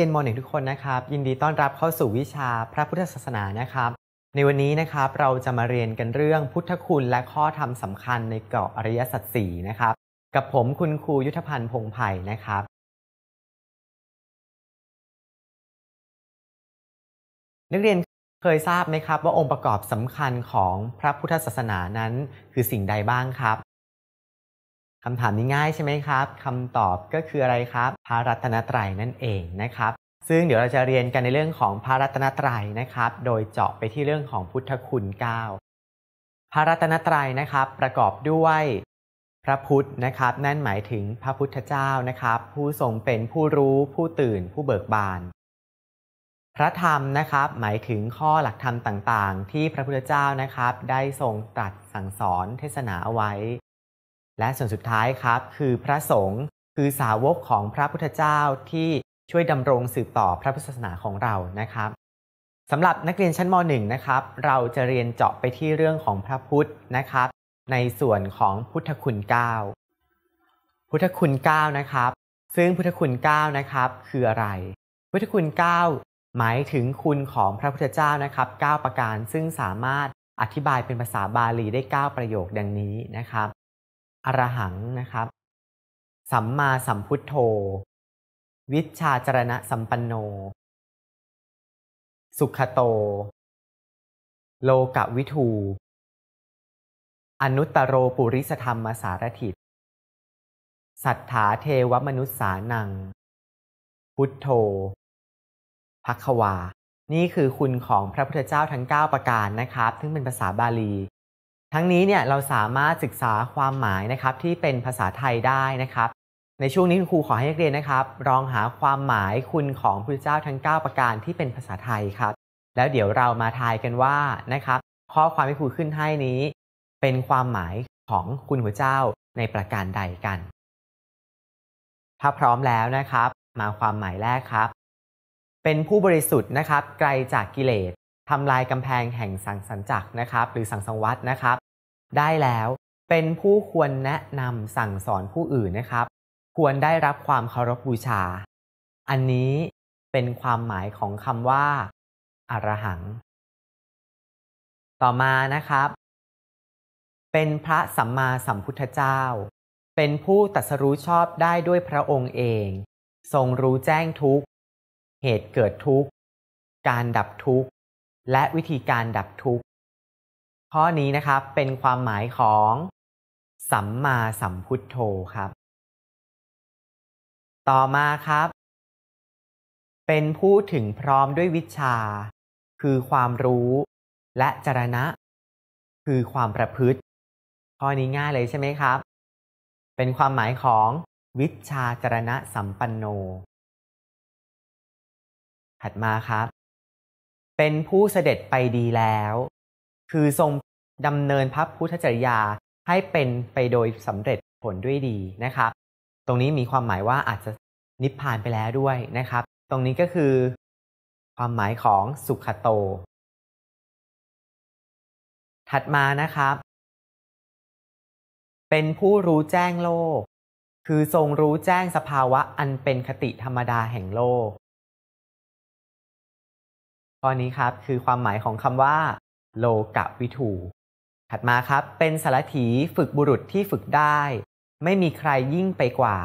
เรียนม .1 ทุกคนนะครับ ยินดีต้อนรับเข้าสู่วิชาพระพุทธศาสนานะครับ ในวันนี้นะครับเราจะมาเรียนกันเรื่องพุทธคุณและข้อธรรมสำคัญในเกาะอริยสัจสี่นะครับกับผมคุณครูยุทธพันธ์พงไผ่นะครับนักเรียนเคยทราบไหมครับว่าองค์ประกอบสำคัญของพระพุทธศาสนานั้นคือสิ่งใดบ้างครับคำถามนี้ง่ายใช่ไหมครับ คำตอบก็คืออะไรครับ พระรัตนตรัยนั่นเองนะครับ ซึ่งเดี๋ยวเราจะเรียนกันในเรื่องของพระรัตนตรัยนะครับ โดยเจาะไปที่เรื่องของพุทธคุณ9พระรัตนตรัยนะครับประกอบด้วยพระพุทธนะครับ นั่นหมายถึงพระพุทธเจ้านะครับ ผู้ทรงเป็นผู้รู้ผู้ตื่น ผู้เบิกบาน พระธรรมนะครับหมายถึงข้อหลักธรรมต่าง ๆ ที่พระพุทธเจ้านะครับ ได้ทรงตรัสสั่งสอนเทศนาเอาไว้และส่วนสุดท้ายครับคือพระสงฆ์คือสาวกของพระพุทธเจ้าที่ช่วยดำรงสืบต่อพระพุทธศาสนาของเรานะครับสำหรับนักเรียนชั้นม .1 นะครับ เราจะเรียนเจาะไปที่เรื่องของพระพุทธนะครับ ในส่วนของพุทธคุณ9พุทธคุณ9นะครับซึ่งพุทธคุณ9นะครับคืออะไร พุทธคุณ9หมายถึงคุณของพระพุทธเจ้านะครับ 9 ประการ ซึ่งสามารถอธิบายเป็นภาษาบาลีได้9ประโยคดังนี้นะครับอรหังนะครับ สัมมาสัมพุทโธ วิชาจรณะสัมปันโน สุขโต โลกะวิทูอนุตตโรปุริสธรรมสารถิต สัทธาเทวมนุษสานัง พุทโธพักวานี่คือคุณของพระพุทธเจ้าทั้ง9ประการนะครับ ซึ่งเป็นภาษาบาลีทั้งนี้เนี่ยเราสามารถศึกษาความหมายนะครับที่เป็นภาษาไทยได้นะครับ ในช่วงนี้ครูขอให้นักเรียนนะครับลองหาความหมายคุณของพระเจ้าทั้ง 9 ประการที่เป็นภาษาไทยครับ แล้วเดี๋ยวเรามาทายกันว่านะครับข้อความที่ครูขึ้นให้นี้ เป็นความหมายของคุณพระเจ้าในประการใดกันถ้าพร้อมแล้วนะครับ มาความหมายแรกครับ เป็นผู้บริสุทธิ์นะครับไกลจากกิเลสทำลายกำแพงแห่งสังสรรจักนะครับ หรือสังสังวัตนะครับ ได้แล้วเป็นผู้ควรแนะนำสั่งสอนผู้อื่นนะครับ ควรได้รับความเคารพบูชา อันนี้เป็นความหมายของคำว่า อารหัง ต่อมานะครับ เป็นพระสัมมาสัมพุทธเจ้า เป็นผู้ตัดสรู้ชอบได้ด้วยพระองค์เอง ทรงรู้แจ้งทุกเหตุเกิดทุกการดับทุกและวิธีการดับทุกข์ข้อนี้นะครับ เป็นความหมายของ สัมมาสัมพุทโธครับ ต่อมาครับ เป็นผู้ถึงพร้อมด้วยวิชา คือความรู้และจรณะ คือความประพฤติข้อนี้ง่ายเลยใช่ไหมครับ เป็นความหมายของวิชาจรณะสัมปันโน ถัดมาครับเป็นผู้เสด็จไปดีแล้ว คือทรงดำเนินพระพุทธจริยา ให้เป็นไปโดยสำเร็จผลด้วยดีนะครับ ตรงนี้มีความหมายว่าอาจจะนิพพานไปแล้วด้วยนะครับ ตรงนี้ก็คือ ความหมายของสุขโต ถัดมานะครับ เป็นผู้รู้แจ้งโลก คือทรงรู้แจ้งสภาวะอันเป็นคติธรรมดาแห่งโลกข้อนี้ครับคือความหมายของคำว่าโลกะวิถู ถัดมาครับเป็นสารถีฝึกบุรุษที่ฝึกได้ ไม่มีใครยิ่งไปกว่า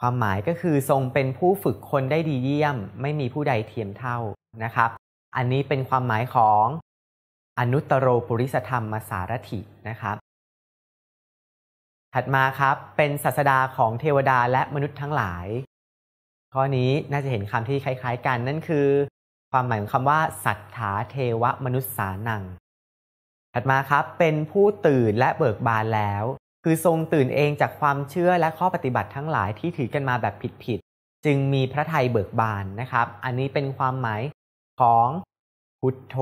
ความหมายก็คือทรงเป็นผู้ฝึกคนได้ดีเยี่ยม ไม่มีผู้ใดเทียมเท่านะครับ อันนี้เป็นความหมายของอนุตตโรปุริสธรรมสารถินะครับ ถัดมาครับเป็นศาสดาของเทวดาและมนุษย์ทั้งหลายข้อนี้น่าจะเห็นคำที่คล้าย ๆกันนั่นคือความหมายของคำว่า สัทธาเทวมนุษย์สานังถัดมาครับเป็นผู้ตื่นและเบิกบานแล้ว คือทรงตื่นเองจากความเชื่อและข้อปฏิบัติทั้งหลายที่ถือกันมาแบบผิดๆจึงมีพระไทยเบิกบานนะครับ อันนี้เป็นความหมายของพุทโธ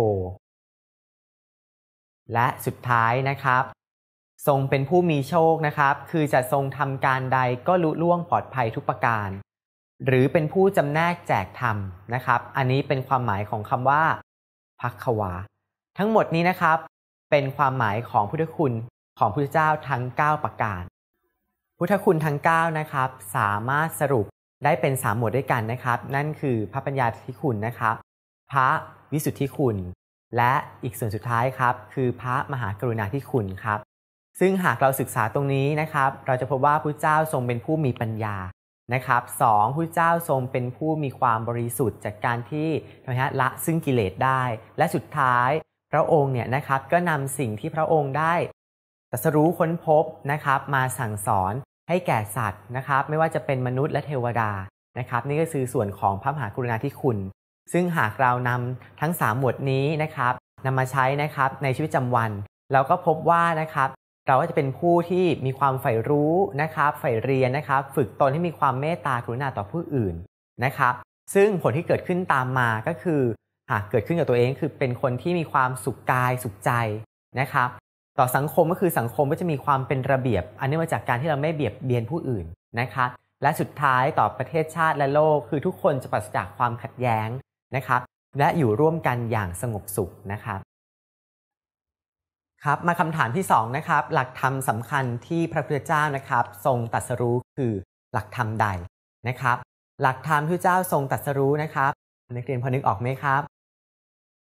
และสุดท้ายนะครับ ทรงเป็นผู้มีโชคนะครับ คือจะทรงทำการใดก็ลุล่วงปลอดภัยทุกประการหรือเป็นผู้จำแนกแจกธรรมนะครับ อันนี้เป็นความหมายของคำว่าพักวา ทั้งหมดนี้นะครับ เป็นความหมายของพุทธคุณของพุทธเจ้าทั้ง 9 ประการ พุทธคุณทั้ง9นะครับสามารถสรุปได้เป็น3หมวดด้วยกันนะครับ นั่นคือพระปัญญาธิคุณนะครับ พระวิสุทธิคุณ และอีกส่วนสุดท้ายครับคือพระมหากรุณาธิคุณครับ ซึ่งหากเราศึกษาตรงนี้นะครับ เราจะพบว่าพระเจ้าทรงเป็นผู้มีปัญญานะครับสองพระเจ้าทรงเป็นผู้มีความบริสุทธิ์จากการที่ทละซึ่งกิเลสได้ และสุดท้าย พระองค์เนี่ยนะครับก็นำสิ่งที่พระองค์ได้ตรัสรู้ค้นพบนะครับ มาสั่งสอนให้แก่สัตว์นะครับ ไม่ว่าจะเป็นมนุษย์และเทวดานะครับ นี่ก็คือส่วนของพระมหากรุณาธิคุณ ซึ่งหากเรานำทั้ง 3 หมวดนี้นะครับนำมาใช้นะครับในชีวิตประจำวันเราก็พบว่านะครับเราก็จะเป็นผู้ที่มีความใฝ่รู้นะครับ ใฝ่เรียนนะครับ ฝึกตนให้มีความเมตตากรุณาต่อผู้อื่นนะครับ ซึ่งผลที่เกิดขึ้นตามมาก็คือ หากเกิดขึ้นกับตัวเองคือเป็นคนที่มีความสุขกายสุขใจนะครับ ต่อสังคมก็คือสังคมก็จะมีความเป็นระเบียบ อันนี้มาจากการที่เราไม่เบียดเบียนผู้อื่นนะครับ และสุดท้ายต่อประเทศชาติและโลก คือทุกคนจะปราศจากความขัดแย้งนะครับ และอยู่ร่วมกันอย่างสงบสุขนะครับครับ มาคำถามที่2นะครับ หลักธรรมสำคัญที่พระพุทธเจ้านะครับ ทรงตัดสรู้คือหลักธรรมใดนะครับ หลักธรรมที่เจ้าทรงตัดสรู้นะครับ นักเรียนพอนึกออกไหมครับ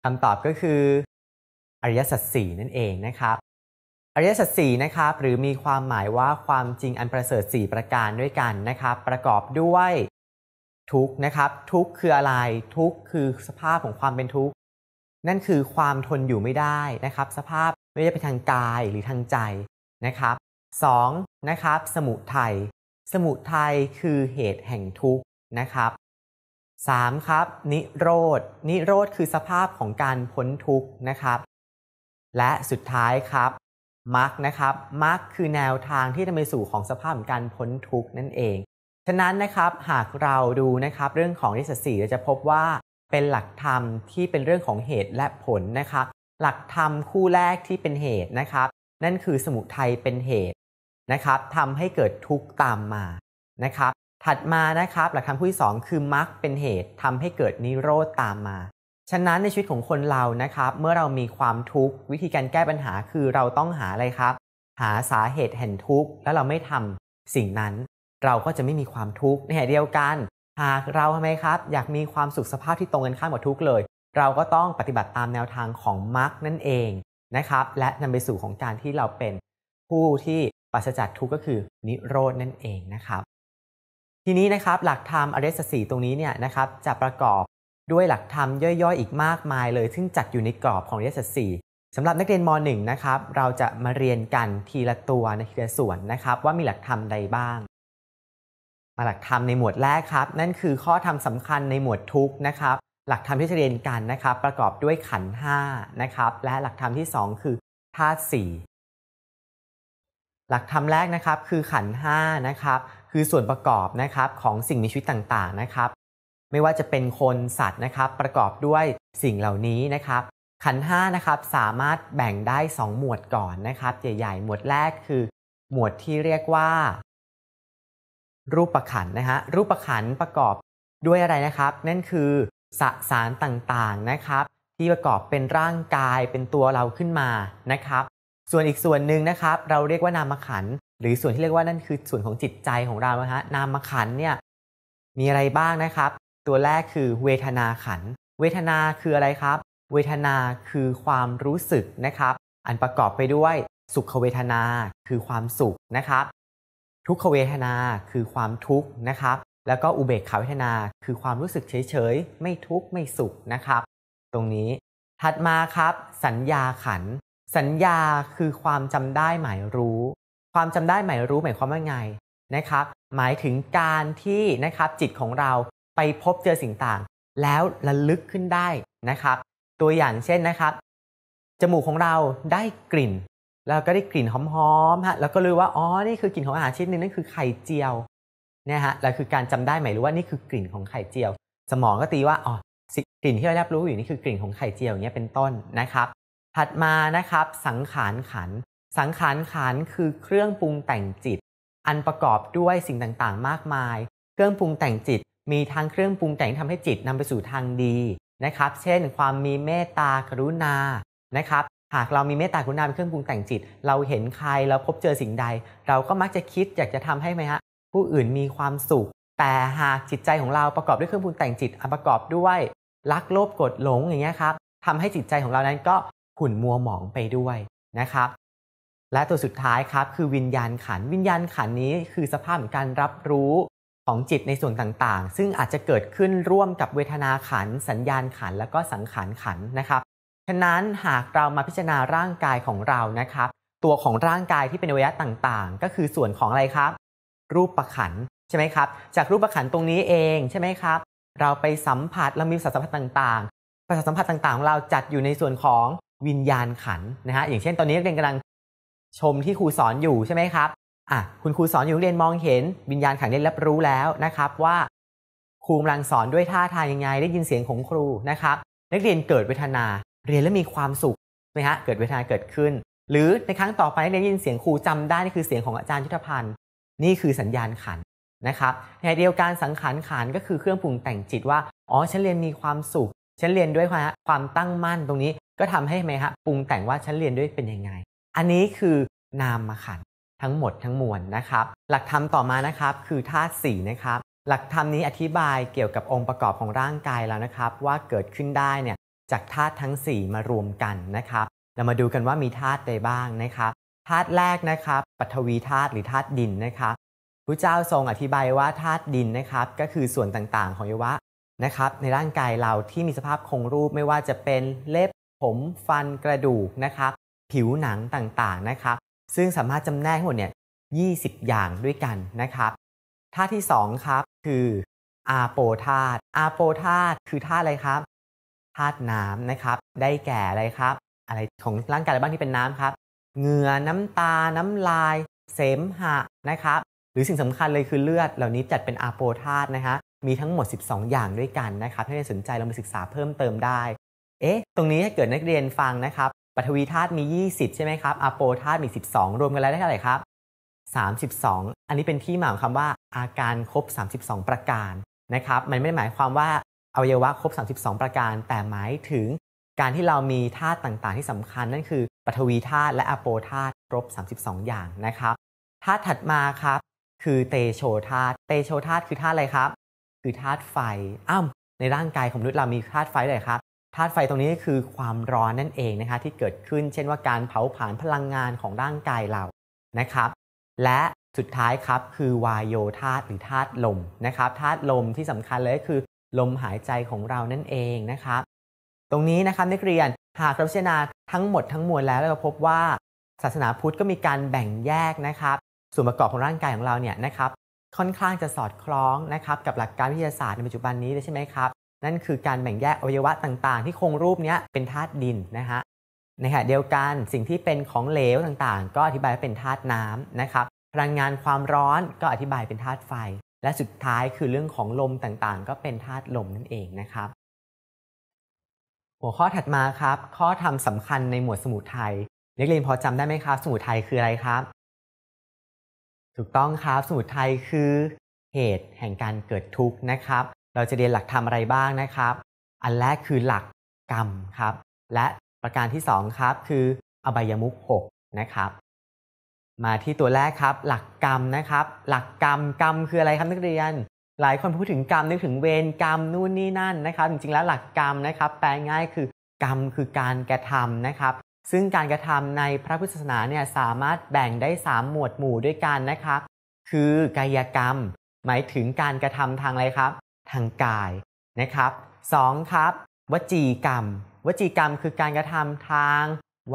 คำตอบก็คืออริยสัจสี่นั่นเองนะครับ อริยสัจสี่นะครับ หรือมีความหมายว่าความจริงอันประเสริฐ4ประการด้วยกันนะครับ ประกอบด้วย ทุกนะครับ ทุกคืออะไรทุกคือสภาพของความเป็นทุกนั่นคือความทนอยู่ไม่ได้นะครับสภาพไม่ว่าจะเป็นทางกายหรือทางใจนะครับ 2. นะครับ สมุทัยสมุทัยคือเหตุแห่งทุกข์นะครับ 3. ครับ นิโรดนิโรดคือสภาพของการพ้นทุกข์นะครับ และสุดท้ายครับมรรคนะครับมรรคคือแนวทางที่จะไปสู่ของสภาพของการพ้นทุกข์นั่นเอง ฉะนั้นนะครับหากเราดูนะครับ เรื่องของนิสสีเราจะพบว่าเป็นหลักธรรมที่เป็นเรื่องของเหตุและผลนะครับหลักธรรมคู่แรกที่เป็นเหตุนะครับ นั่นคือสมุทัยเป็นเหตุนะครับทำให้เกิดทุกข์ตามมานะครับ ถัดมานะครับหลักธรรมคู่ที่สองคือมรรคเป็นเหตุ ทำให้เกิดนิโรธตามมา ฉะนั้นในชีวิตของคนเรานะครับ เมื่อเรามีความทุกข์วิธีการแก้ปัญหาคือเราต้องหาอะไรครับ หาสาเหตุแห่งทุกข์แล้วเราไม่ทำสิ่งนั้น เราก็จะไม่มีความทุกข์ในเหุเดียวกัน หากเราทำไมครับ อยากมีความสุขสภาพที่ตรงกันข้ามกับทุกข์เลยเราก็ต้องปฏิบัติตามแนวทางของมร์กนั่นเองนะครับ และนำไปสู่ของการที่เราเป็นผู้ที่ปราศจากทุกข์ก็คือนิโรดนั่นเองนะครับ ทีนี้นะครับหลักธรรมอริยสัจสีตรงนี้เนี่ยนะครับ จะประกอบด้วยหลักธรรมย่อยๆ อีกมากมายเลยซึ่งจัดอยู่ในกรอบของอริยสัจสี่สำหรับนักเรียนม .1 นะครับ เราจะมาเรียนกันทีละตัวในทีละส่วนนะครับ ว่ามีหลักธรรมใดบ้าง มาหลักธรรมในหมวดแรกครับ นั่นคือข้อธรรมสาคัญในหมวดทุกนะครับหลักธรรมที่จะเรียนกันนะครับ ประกอบด้วยขันห้านะครับและหลักธรรมที่2คือธาตุสี่หลักธรรมแรกนะครับคือขันห้านะครับคือส่วนประกอบนะครับของสิ่งมีชีวิตต่างๆนะครับ ไม่ว่าจะเป็นคนสัตว์นะครับ ประกอบด้วยสิ่งเหล่านี้นะครับ ขันห้านะครับสามารถแบ่งได้ 2 หมวดก่อนนะครับใหญ่ๆ หมวดแรกคือหมวดที่เรียกว่า รูปประขันนะฮะรูปประขันประกอบด้วยอะไรนะครับนั่นคือสสารต่างๆ นะครับ ที่ประกอบเป็นร่างกายเป็นตัวเราขึ้นมานะครับ ส่วนอีกส่วนหนึ่งนะครับ เราเรียกว่านามขัน หรือส่วนที่เรียกว่านั่นคือส่วนของจิตใจของเราฮะนามขันเนี่ยมีอะไรบ้างนะครับ ตัวแรกคือเวทนาขัน เวทนาคืออะไรครับ เวทนาคือความรู้สึกนะครับ อันประกอบไปด้วยสุขเวทนาคือความสุขนะครับ ทุกขเวทนาคือความทุกข์นะครับแล้วก็อุเบกขาเวทนาคือความรู้สึกเฉยๆ ไม่ทุกข์ไม่สุขนะครับ ตรงนี้ถัดมาครับสัญญาขัน สัญญาคือความจำได้หมายรู้ ความจำได้หมายรู้หมายความว่าไงนะครับ หมายถึงการที่นะครับจิตของเราไปพบเจอสิ่งต่าง แล้วระลึกขึ้นได้นะครับ ตัวอย่างเช่นนะครับจมูกของเราได้กลิ่น แล้วก็ได้กลิ่นหอมๆฮะแล้วก็รู้ว่าอ๋อ นี่คือกลิ่นของอาหารชิ้นนึงนั่นคือไข่เจียวเนี่ยฮะเราคือการจำได้ไหมรู้ว่า นี่คือกลิ่นของไข่เจียว สมองก็ตีว่า อ๋อกลิ่นที่เรารับรู้อยู่นี่คือกลิ่นของไข่เจียวอย่างเงี้ยเป็นต้นนะครับ ถัดมานะครับ สังขารขัน สังขารขันคือเครื่องปรุงแต่งจิต อันประกอบด้วยสิ่งต่าง ๆ มากมาย เครื่องปรุงแต่งจิต มีทั้งเครื่องปรุงแต่งทำให้จิตนำไปสู่ทางดีนะครับ เช่นความมีเมตตากรุณา นะครับ หากเรามีเมตตากรุณาเป็นเครื่องปรุงแต่งจิต เราเห็นใครเราพบเจอสิ่งใด เราก็มักจะคิดอยากจะทำให้ไหมฮะผู้อื่นมีความสุข แต่หากจิตใจของเราประกอบด้วยเครื่องปรุงแต่งจิตประกอบด้วยรักโลภกดหลงอย่างเงี้ยครับทำให้จิตใจของเรานั้นก็ขุ่นมัวหมองไปด้วยนะครับ และตัวสุดท้ายครับ คือวิญญาณขัน วิญญาณขันนี้คือสภาพของการรับรู้ของจิตในส่วนต่างๆ ซึ่งอาจจะเกิดขึ้นร่วมกับเวทนาขัน สัญญาณขัน แล้วก็สังขารขันนะครับ ฉะนั้นหากเรามาพิจารณาร่างกายของเรานะครับ ตัวของร่างกายที่เป็นอวัยวะต่างๆ ก็คือส่วนของอะไรครับรูปประขันใช่ไหมครับจากรูปประขันตรงนี้เองใช่ไหมครับ เราไปสัมผัสเรามีสัมผัสต่างๆประสาสัมผัสต่างๆของเราจัดอยู่ในส่วนของวิญญาณขันนะฮะอย่างเช่นตอนนี้เรียนกำลังชมที่ครูสอนอยู่ใช่ไหมครับอ่ะคุณครูสอนอยู่เรียนมองเห็นวิญญาณขันได้รับรู้แล้วนะครับว่าครูกำลังสอนด้วยท่าทางยังไง ได้ยินเสียงของครูนะครับ นักเรียนเกิดเวทนาเรียนแล้วมีความสุขไหมฮะเกิดเวทนาเกิดขึ้น หรือ ในครั้งต่อไปนักเรียนยินเสียงครูจำได้นี่คือเสียงของอาจารย์ยุทธพันธ์นี่คือสัญญาณขันนะครับ ในเดียวกันสังขารขันก็คือเครื่องปรุงแต่งจิตว่าอ๋อฉันเรียนมีความสุข ฉันเรียนด้วยความตั้งมั่นตรงนี้ก็ทำให้ไหมฮะปรุงแต่งว่าฉันเรียนด้วยเป็นยังไงอันนี้คือนามมาขันทั้งหมดทั้งมวลนะครับ หลักธรรมต่อมานะครับคือธาตุสี่นะครับ หลักธรรมนี้อธิบายเกี่ยวกับองค์ประกอบของร่างกายแล้วนะครับ ว่าเกิดขึ้นได้เนี่ยจากธาตุทั้ง4มารวมกันนะครับเรามาดูกันว่ามีธาตุใดบ้างนะครับธาตุแรกนะครับ ปฐวีธาตุหรือธาตุดินนะครับ พระเจ้าทรงอธิบายว่าธาตุดินนะครับ ก็คือส่วนต่างๆของอวัยวะนะครับ ในร่างกายเราที่มีสภาพคงรูปไม่ว่าจะเป็นเล็บ ผมฟันกระดูกนะครับ ผิวหนังต่างๆนะครับ ซึ่งสามารถจำแนก้หมดเนี่ย20 อย่างด้วยกันนะครับธาตุที่2ครับคือ อาโปธาตุอาโปธาตุคือธาตุอะไรครับธาตุน้ำนะครับ ได้แก่อะไรครับ อะไรของร่างกายอะไรบ้างที่เป็นน้ำครับเหงื่อ น้ำตาน้ำลาย เสมหะนะครับหรือสิ่งสำคัญเลยคือเลือด เหล่านี้จัดเป็นอาโปธาตุนะฮะมีทั้งหมด 12 อย่างด้วยกันนะครับ ถ้าใครสนใจเรามาศึกษาเพิ่มเติมได้เอ๊ะตรงนี้ถ้าเกิดนักเรียนฟังนะครับปฐวีธาตุมี 20ใช่ไหมครับอาโปธาตุมี 12 รวมกันแล้วได้เท่าไหร่ครับ 32 อันนี้เป็นที่มาของคำว่าอาการครบ32 ประการนะครับมันไม่หมายความว่าอวัยวะครบ32 ประการ แต่หมายถึงการที่เรามีธาตุต่างๆ ที่สำคัญนั่นคือปฐวีธาตุและอโปธาตุครบ 32 อย่างนะครับธาตุถัดมาครับ คือเตโชธาตุเตโชธาตุคือธาตุอะไรครับ คือธาตุไฟอ้ำในร่างกายของมนุษย์เรามีธาตุไฟเลยครับธาตุไฟตรงนี้คือความร้อนนั่นเองนะคะที่เกิดขึ้นเช่นว่าการเผาผลาญพลังงานของร่างกายเรานะครับ และสุดท้ายครับคือ วายโยธาตุหรือธาตุลมนะครับธาตุลมที่สำคัญเลยก็คือ ลมหายใจของเรานั่นเองนะครับตรงนี้นะครับนักเรียนหากเราพิจารณาทั้งหมดทั้งมวลแล้วเราพบว่า ศาสนาพุทธก็มีการแบ่งแยกนะครับ ส่วนประกอบของร่างกายของเราเนี่ยนะครับ ค่อนข้างจะสอดคล้องนะครับ กับหลักการวิทยาศาสตร์ในปัจจุบันนี้เลยใช่ไหมครับนั่นคือการแบ่งแยก อวัยวะต่างๆที่คงรูปนี้เป็นธาตุดินนะฮะนะฮะเดียวกันสิ่งที่เป็นของเหลวต่างๆก็อธิบายว่าเป็นธาตุน้ำนะครับพลังงานความร้อนก็อธิบายเป็นธาตุไฟ และสุดท้ายคือเรื่องของลมต่างๆก็เป็นธาตุลมนั่นเองนะครับหัวข้อถัดมาครับ ข้อธรรมสำคัญในหมวดสมุทัยนักเรียนพอจำได้ไหมครับ สมุทัยคืออะไรครับ ถูกต้องครับสมุทัยคือ เหตุแห่งการเกิดทุกข์นะครับ เราจะเรียนหลักธรรมอะไรบ้างนะครับ อันแรกคือหลักกรรมครับ และประการที่2ครับคืออบายมุข6นะครับมาที่ตัวแรกครับหลักกรรมนะครับ หลักกรรมกรรมคืออะไรครับนักเรียนหลายคนพูดถึงกรรมนึกถึงเวรกรรมนู่นนี่นั่นนะครับ จริงๆแล้วหลักกรรมนะครับ แปลง่ายคือกรรมคือการกระทำนะครับ ซึ่งการกระทำในพระพุทธศาสนาเนี่ยสามารถแบ่งได้3หมวดหมู่ด้วยกันนะครับ คือกายกรรม หมายถึงการกระทำทางอะไรครับ ทางกายนะครับ 2 ครับวจีกรรมวจีกรรมคือการกระทำทาง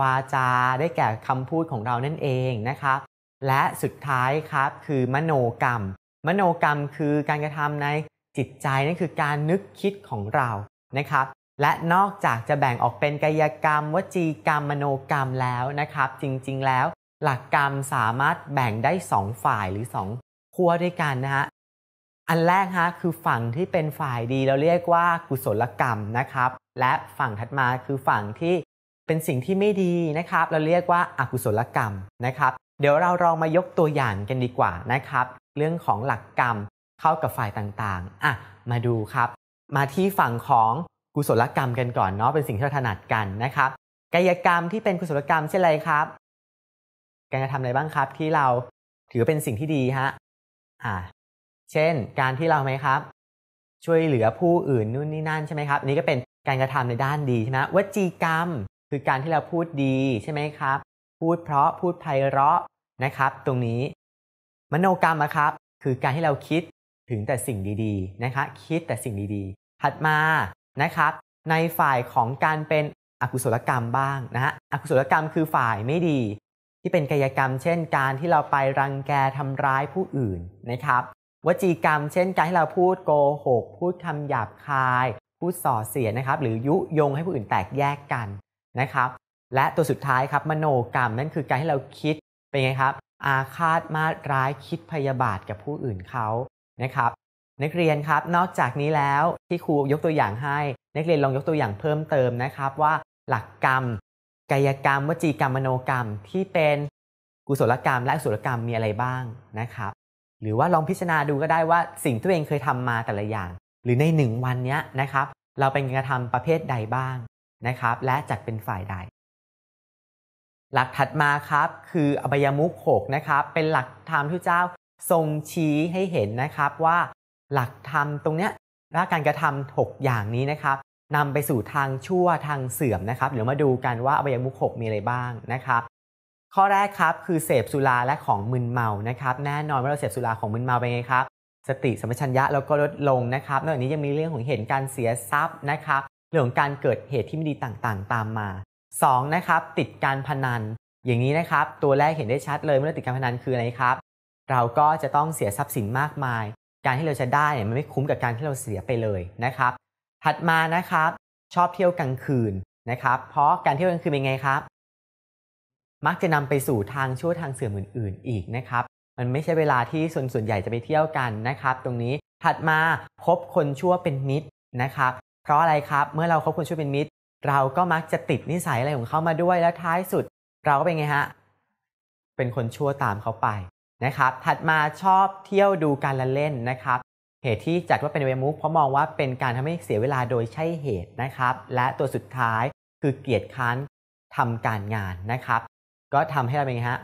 วาจาได้แก่คำพูดของเรานั่นเองนะครับ และสุดท้ายครับคือมโนกรรมมโนกรรมคือการกระทำในจิตใจนั่นคือการนึกคิดของเรานะครับ และนอกจากจะแบ่งออกเป็นกายกรรมวจีกรรม มโนกรรมแล้วนะครับ จริงๆแล้ว หลักกรรมสามารถแบ่งได้ 2 ฝ่ายหรือ2ขั้วด้วยกันนะฮะอันแรกฮะคือฝั่งที่เป็นฝ่ายดีเราเรียกว่ากุศลกรรมนะครับ และฝั่งถัดมาคือฝั่งที่เป็นสิ่งที่ไม่ดีนะครับ เราเรียกว่าอากุศลกรรมนะครับ เดี๋ยวเราลองมายกตัวอย่างกันดีกว่านะครับเรื่องของหลักกรรมเข้ากับฝ่ายต่างๆอ่ะมาดูครับ มาที่ฝั่งของกุศลกรรมกันก่อนเนาะ เป็นสิ่งที่เราถนัดกันนะครับ กายกรรมที่เป็นกุศลกรรมเช่นไรครับ การกระทำอะไรบ้างครับ ที่เราถือเป็นสิ่งที่ดีฮะ อ่า เช่น การที่เราไหมครับ ช่วยเหลือผู้อื่นนู่นนี่นั่นใช่ไหมครับ อันนี้ก็เป็นการกระทำในด้านดีใช่ไหมวจีกรรมคือการที่เราพูดดีใช่ไหมครับ พูดเพราะ พูดไพเราะนะครับ ตรงนี้มโนกรรมนะครับคือการที่เราคิดถึงแต่สิ่งดีๆนะคะคิดแต่สิ่งดีๆ ถัดมานะครับในฝ่ายของการเป็นอกุศลกรรมบ้างนะฮะอกุศลกรรมคือฝ่ายไม่ดี ที่เป็นกายกรรมเช่นการที่เราไปรังแกทำร้ายผู้อื่นนะครับวจีกรรมเช่นการที่เราพูดโกหก พูดคำหยาบคาย พูดส่อเสียนะครับ หรือยุยงให้ผู้อื่นแตกแยกกันนะครับ และตัวสุดท้ายครับ มโนกรรมนั่นคือการที่เราคิดเป็นไงครับอาฆาตมาร้ายคิดพยาบาทกับผู้อื่นเขานะครับนักเรียนครับ นอกจากนี้แล้วที่ครูยกตัวอย่างให้นักเรียนลองยกตัวอย่างเพิ่มเติมนะครับว่า หลักกรรม กายกรรม วจีกรรม มโนกรรมที่เป็นกุศลกรรมและอกุศลกรรมมีอะไรบ้างนะครับ หรือว่าลองพิจารณาดูก็ได้ว่าสิ่งที่ตัวเองเคยทำมาแต่ละอย่าง หรือในหนึ่งวันนี้นะครับเราเป็นการกระทำประเภทใดบ้างนะครับและจัดเป็นฝ่ายใดหลักถัดมาครับคืออบายมุขหกนะครับ เป็นหลักธรรมที่เจ้าทรงชี้ให้เห็นนะครับว่า หลักธรรมตรงเนี้ยและการกระทำหกอย่างนี้นะครับนำไปสู่ทางชั่วทางเสื่อมนะครับเดี๋ยวมาดูกันว่าอบายมุขหกมีอะไรบ้างนะครับ ข้อแรกครับ คือเสพสุราและของมึนเมานะครับ แน่นอนว่าเราเสพสุราของมึนเมาไปไงครับ สติสมัชัญญะเราก็ลดลงนะครับนอกจากนี้ยังมีเรื่องของเหตุการเสียทรัพย์นะครับเรื่องการเกิดเหตุที่ไม่ดีต่างๆ ตามมา2นะครับติดการพนันอย่างนี้นะครับตัวแรกเห็นได้ชัดเลยเมื่อติดการพนันคืออะไรครับเราก็จะต้องเสียทรัพย์สินมากมาย การที่เราจะได้เนี่ยมันไม่คุ้มกับการที่เราเสียไปเลยนะครับ ถัดมานะครับชอบเที่ยวกลางคืนนะครับ เพราะการเที่ยวกลางคืนเป็นไงครับ มักจะนำไปสู่ทางชั่วทางเสื่อมอื่นๆ อีกนะครับ มันไม่ใช่เวลาที่ส่วนส่วนใหญ่จะไปเที่ยวกันนะครับ ตรงนี้ถัดมาคบคนชั่วเป็นมิตรนะครับเพราะอะไรครับเมื่อเราคบคนชั่วเป็นมิตรเราก็มักจะติดนิสัยอะไรของเขามาด้วย แล้วท้ายสุดเราก็เป็นไงฮะ เป็นคนชั่วตามเขาไปนะครับ ถัดมาชอบเที่ยวดูการละเล่นนะครับ เหตุที่จัดว่าเป็นเวมุกเพราะมองว่าเป็นการทำให้เสียเวลาโดยใช่เหตุนะครับ และตัวสุดท้ายคือเกียดค้านทำการงานนะครับ ก็ทำให้เราเป็นไงฮะ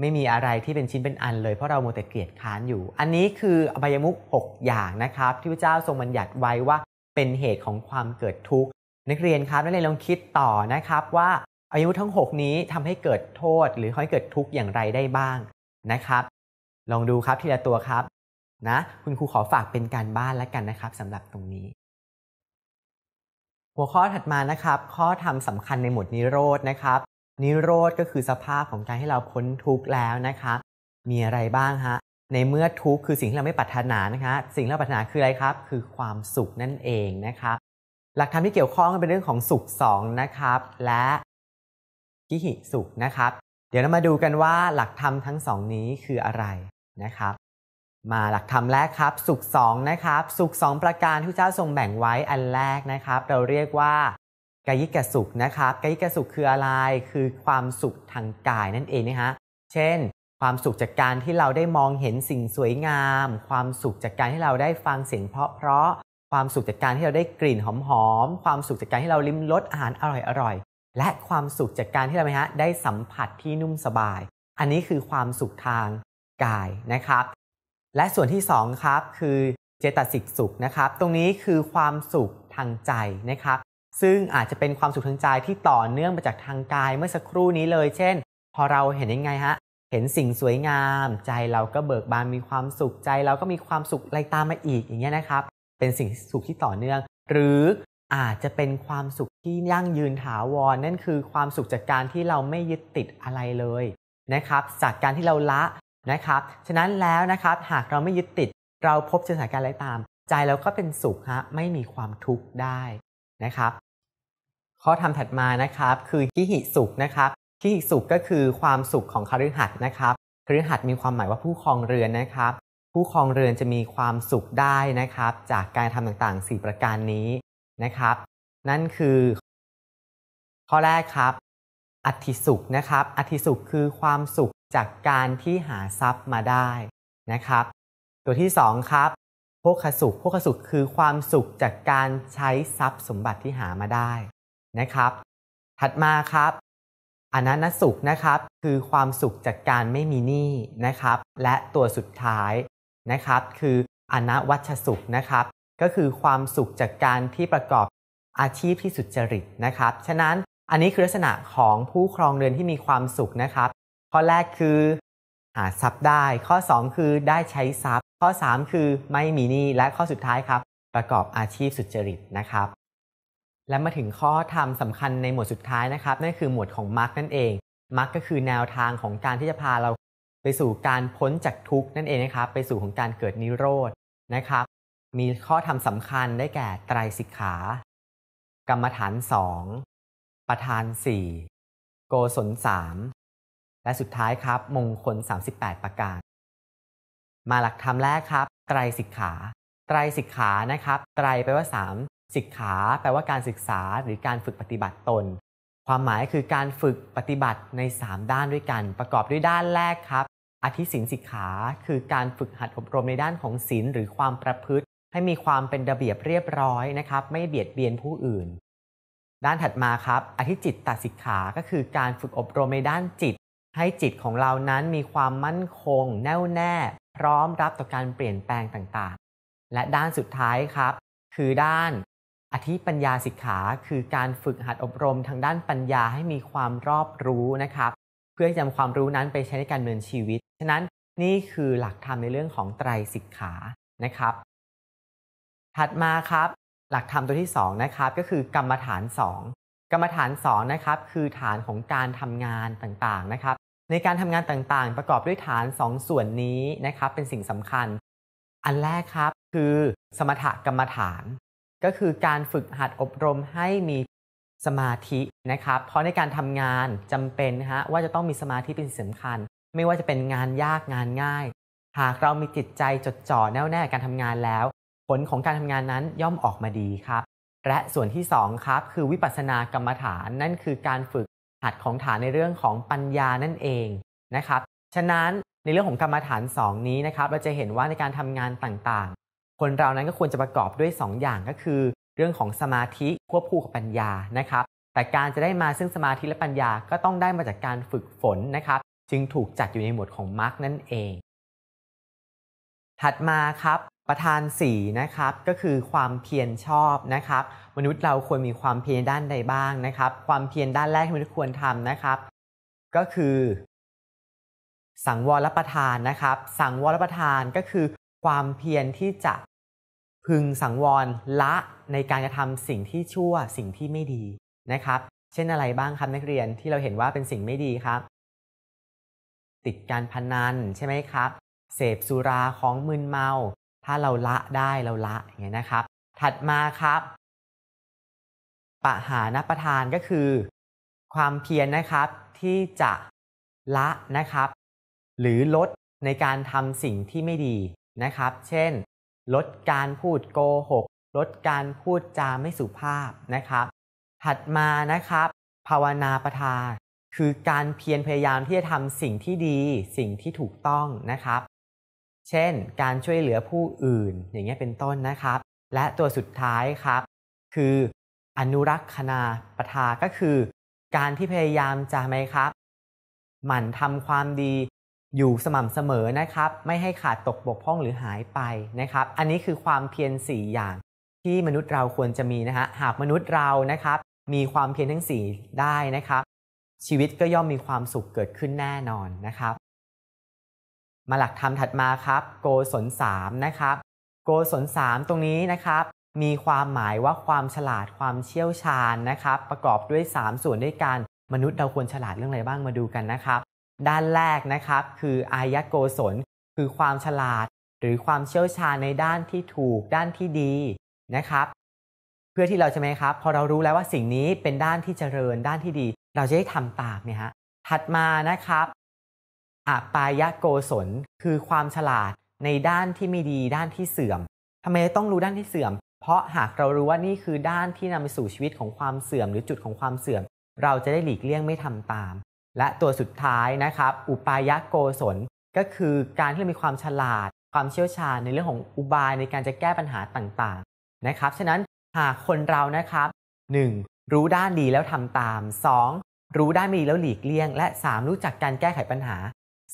ไม่มีอะไรที่เป็นชิ้นเป็นอันเลย เพราะเราโมแต่เกียดค้านอยู่ อันนี้คืออบายมุก6อย่างนะครับ ที่พระเจ้าทรงบัญญัติไว้ว่าเป็นเหตุของความเกิดทุกข์นักเรียนครับนักเรียนลองคิดต่อนะครับว่าอายุทั้ง 6 นี้ทำให้เกิดโทษ หรือให้เกิดทุกข์อย่างไรได้บ้างนะครับ ลองดูครับทีละตัวครับ นะ คุณครูขอฝากเป็นการบ้านแล้วกันนะครับ สำหรับตรงนี้ หัวข้อถัดมานะครับ ข้อธรรมสาคัญในหมวดนิโรธนะครับ นิโรธก็คือสภาพของการให้เราพ้นทุกข์แล้วนะครับ มีอะไรบ้างฮะในเมื่อทุกข์คือสิ่งที่เราไม่ปรารถนานะคะสิ่งที่เราปรารถนาคืออะไรครับ คือความสุขนั่นเองนะครับหลักธรรมที่เกี่ยวข้องเป็นเรื่องของสุขสองนะครับ และ กิหิสุขนะครับ เดี๋ยวเรามาดูกันว่า หลักธรรมทั้งสองนี้คืออะไรนะครับ มาหลักธรรมแรกครับสุขสองนะครับ สุขสองประการที่เจ้าทรงแบ่งไว้อันแรกนะครับ เราเรียกว่ากายิกสุขนะครับกายิกสุขคืออะไรคือความสุขทางกายนั่นเองนะฮะเช่นความสุขจากการที่เราได้มองเห็นสิ่งสวยงาม ความสุขจากการที่เราได้ฟังเสียงเพราะเพราะความสุขจากการที่เราได้กลิ่นหอมๆ ความสุขจากการที่เราลิ้มรสอาหารอร่อยๆ และความสุขจากการที่เราไหมฮะได้สัมผัสที่นุ่มสบาย อันนี้คือความสุขทางกายนะครับ และส่วนที่2ครับคือ เจตสิกสุขนะครับ ตรงนี้คือความสุขทางใจนะครับ ซึ่งอาจจะเป็นความสุขทางใจที่ต่อเนื่องมาจากทางกายเมื่อสักครู่นี้เลย เช่น พอเราเห็นยังไงฮะ เห็นสิ่งสวยงาม ใจเราก็เบิกบานมีความสุขใจเราก็มีความสุขอะไรตามมาอีกอย่างเงี้ยนะครับเป็นสิ่งสุขที่ต่อเนื่อง หรืออาจจะเป็นความสุขที่ยั่งยืนถาวรนนั่นคือความสุขจากการที่เราไม่ยึดติดอะไรเลยนะครับ จากการที่เราละนะครับ ฉะนั้นแล้วนะครับหากเราไม่ยึดติด เราพบเจอสถานการณ์อะไรตาม ใจเราก็เป็นสุขฮะไม่มีความทุกข์ได้นะครับ ข้อธรรมถัดมานะครับคือกิหิสุขนะครับกิหิสุขก็คือความสุขของคฤหัสถ์นะครับคฤหัสถ์มีความหมายว่าผู้ครองเรือนนะครับผู้ครองเรือนจะมีความสุขได้นะครับจากการทำต่างๆ 4 ประการนี้นะครับ นั่นคือ ข้อแรกครับ อัติสุขนะครับอัติสุขคือความสุขจากการที่หาทรัพย์มาได้นะครับ ตัวที่2ครับโกขสุขพกสุขคือความสุขจากการใช้ทรัพย์สมบัติที่หามาได้นะครับ ถัดมาครับ อนันสุขนะครับคือความสุขจากการไม่มีหนี้นะครับ และตัวสุดท้ายนะครับคืออนวัชสุขนะครับก็คือความสุขจากการที่ประกอบอาชีพที่สุจริตนะครับฉะนั้นอันนี้คือลักษณะของผู้ครองเรือนที่มีความสุขนะครับ ข้อแรกคือ หาทรัพย์ได้ ข้อ 2 คือได้ใช้ทรัพย์ ข้อ 3 คือไม่มีหนี้และข้อสุดท้าย ครับ ประกอบอาชีพสุจริตนะครับ และมาถึงข้อธรรมสำคัญในหมวดสุดท้าย นะครับนั่นคือหมวดของมาร์กนั่นเองมาร์กก็คือแนวทางของการที่จะพาเราไปสู่การพ้นจากทุกข์ นั่นเองนะครับ ไปสู่ของการเกิดนิโรธ นะครับ มีข้อธรรมสำคัญได้แก่ไตรสิกขา กรรมฐานสองประธานสี่โกศลสามและสุดท้ายครับมงคล 38 ประการ มาหลักธรรมแรกครับ ไตรสิกขา ไตรสิกขานะครับ ไตรแปลว่า 3 สิกขาแปลว่าการศึกษาหรือการฝึกปฏิบัติตน ความหมายคือการฝึกปฏิบัติใน 3 ด้านด้วยกัน ประกอบด้วยด้านแรกครับอธิศินสิกขา คือการฝึกหัดอบรมในด้านของศีลหรือความประพฤติ ให้มีความเป็นระเบียบเรียบร้อยนะครับ ไม่เบียดเบียนผู้อื่น ด้านถัดมาครับ อธิจิตตสิกขา ก็คือการฝึกอบรมในด้านจิต ให้จิตของเรานั้นมีความมั่นคงแน่วแน่ พร้อมรับต่อการเปลี่ยนแปลงต่างๆ และด้านสุดท้ายครับ คือด้านอธิปัญญาสิกขา คือการฝึกหัดอบรมทางด้านปัญญาให้มีความรอบรู้นะครับเพื่อจะนำความรู้นั้นไปใช้ในการดำเนินชีวิต ฉะนั้นนี่คือหลักธรรมในเรื่องของไตรสิกขา นะครับ ถัดมาครับหลักธรรมตัวที่ 2 นะครับก็คือกรรมฐาน 2 กรรมฐาน2นะครับคือฐานของการทำงานต่างๆนะครับ ในการทำงานต่างๆ ประกอบด้วยฐาน 2 ส่วนนี้นะครับ เป็นสิ่งสำคัญ อันแรกครับคือ สมถกรรมฐาน ก็คือการฝึกหัดอบรมให้มีสมาธินะครับ เพราะในการทำงานจำเป็นฮะว่าจะต้องมีสมาธิเป็นสำคัญ ไม่ว่าจะเป็นงานยากงานง่าย หากเรามีจิตใจจดจ่อแน่วแน่การทำงานแล้ว ผลของการทำงานนั้นย่อมออกมาดีครับ และส่วนที่2ครับคือวิปัสสนากรรมฐานนั่นคือการฝึกหัดของฐานในเรื่องของปัญญานั่นเองนะครับ ฉะนั้นในเรื่องของกรรมฐาน2นี้นะครับเราจะเห็นว่าในการทำงานต่างๆ คนเรานั้นก็ควรจะประกอบด้วย 2 อย่างก็คือเรื่องของสมาธิควบคู่กับปัญญานะครับ แต่การจะได้มาซึ่งสมาธิและปัญญาก็ต้องได้มาจากการฝึกฝนนะครับ จึงถูกจัดอยู่ในหมวดของมร์คนั่นเอง ถัดมาครับประธาน4นะครับ ก็คือความเพียรชอบนะครับ มนุษย์เราควรมีความเพียรด้านใดบ้างนะครับ ความเพียรด้านแรกที่มนุษย์ควรทำนะครับ ก็คือ สังวรประทานนะครับ สังวรประทานก็คือ ความเพียรที่จะพึงสังวร ละในการกระทำสิ่งที่ชั่วสิ่งที่ไม่ดีนะครับ เช่นอะไรบ้างครับนักเรียนที่เราเห็นว่าเป็นสิ่งไม่ดีครับ ติดการพนันใช่ไหมครับเสพสุราของมึนเมา ถ้าเราละได้เราละอย่างนี้นะครับ ถัดมาครับปะหานประทานก็คือ ความเพียรนนะครับที่จะละนะครับ หรือลดในการทำสิ่งที่ไม่ดีนะครับ เช่นลดการพูดโกหก ลดการพูดจาไม่สุภาพนะครับ ถัดมานะครับ ภาวนาประทานคือการเพียรพยายามที่จะทำสิ่งที่ดีสิ่งที่ถูกต้องนะครับ เช่น การช่วยเหลือผู้อื่น อย่างเงี้ยเป็นต้นนะครับ และตัวสุดท้ายครับ คือ อนุรักษณาประทาก็คือ การที่พยายามจะไหมครับหมั่นทำความดีอยู่สม่ำเสมอนะครับ ไม่ให้ขาดตกบกพร่องหรือหายไปนะครับ อันนี้คือความเพียร4อย่างที่มนุษย์เราควรจะมีนะฮะหากมนุษย์เรานะครับ มีความเพียรทั้ง 4 ได้นะครับ ชีวิตก็ย่อมมีความสุขเกิดขึ้นแน่นอนนะครับ มาหลักธรรมถัดมาครับ โกศลสามนะครับโกศลสามตรงนี้นะครับ มีความหมายว่าความฉลาดความเชี่ยวชาญนะครับ ประกอบด้วย 3 ส่วนด้วยกัน มนุษย์เราควรฉลาดเรื่องอะไรบ้างมาดูกันนะครับด้านแรกนะครับ คืออายะโกศลคือความฉลาด หรือความเชี่ยวชาญในด้านที่ถูกด้านที่ดีนะครับ เพื่อที่เราจะไหมครับพอเรารู้แล้วว่าสิ่งนี้เป็นด้านที่เจริญด้านที่ดี เราจะได้ทำตามเนี่ยฮะถัดมานะครับอปายะโกศลคือความฉลาดในด้านที่ไม่ดีด้านที่เสื่อมทำไมต้องรู้ด้านที่เสื่อม เพราะหากเรารู้ว่านี่คือด้านที่นำไปสู่ชีวิตของความเสื่อม หรือจุดของความเสื่อม เราจะได้หลีกเลี่ยงไม่ทำตามและตัวสุดท้ายนะครับ อุปายะโกศลก็คือการที่มีความฉลาด ความเชี่ยวชาญในเรื่องของอุบายในการจะแก้ปัญหาต่างๆนะครับฉะนั้นหากคนเรานะครับ 1. รู้ด้านดีแล้วทำตาม 2. รู้ด้านไม่ดีแล้วหลีกเลี่ยง และ 3. รู้จักการแก้ไขปัญหา